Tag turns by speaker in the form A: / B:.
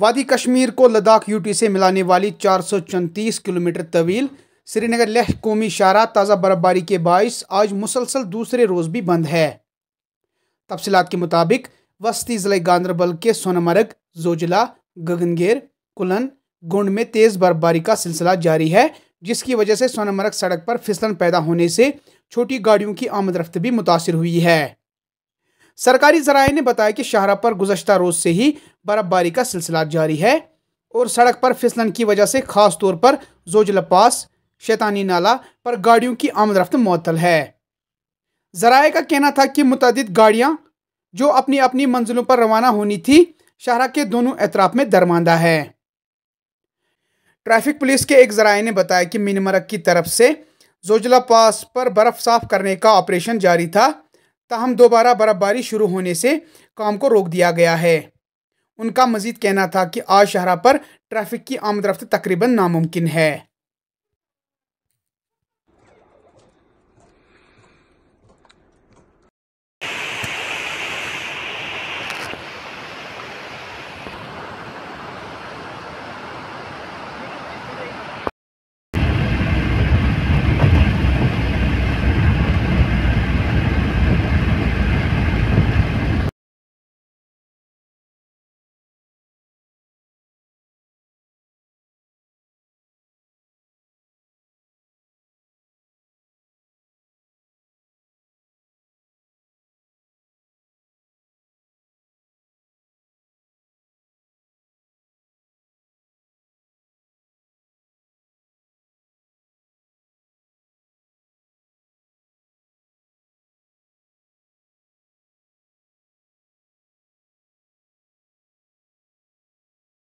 A: वादी कश्मीर को लद्दाख यूटी से मिलाने वाली चार किलोमीटर तवील श्रीनगर लेह कौमी शारा ताज़ा बर्फबारी के बायस आज मुसलसल दूसरे रोज़ भी बंद है तफसलत के मुताबिक वस्ती ज़िले गांधरबल के सोनमर्ग जोजिला गगनगेर कुलन गुंड में तेज़ बर्फबारी का सिलसिला जारी है जिसकी वजह से सोनमर्ग सड़क पर फिसलन पैदा होने से छोटी गाड़ियों की आमद रफ्त भी मुतासर हुई है सरकारी जराये ने बताया कि शाहरा पर गुजशत रोज़ से ही बर्फबारी का सिलसिला जारी है और सड़क पर फिसलन की वजह से खास तौर पर जोजल पास शैतानी नाला पर गाड़ियों की आमद रफ्त मअतल है जराये का कहना था कि मुतद गाड़ियाँ जो अपनी अपनी मंजिलों पर रवाना होनी थी शाहरा के दोनों एतराफ़ में दरमानदा है ट्रैफिक पुलिस के एक जराये ने बताया कि मिनमरक की तरफ से जोजला पास पर बर्फ़ साफ करने का ऑपरेशन जारी था ताहम दोबारा बर्फबारी शुरू होने से काम को रोक दिया गया है उनका मजीद कहना था कि आज शहरा पर ट्रैफिक की आमद रफ्त तकरीबन नामुमकिन है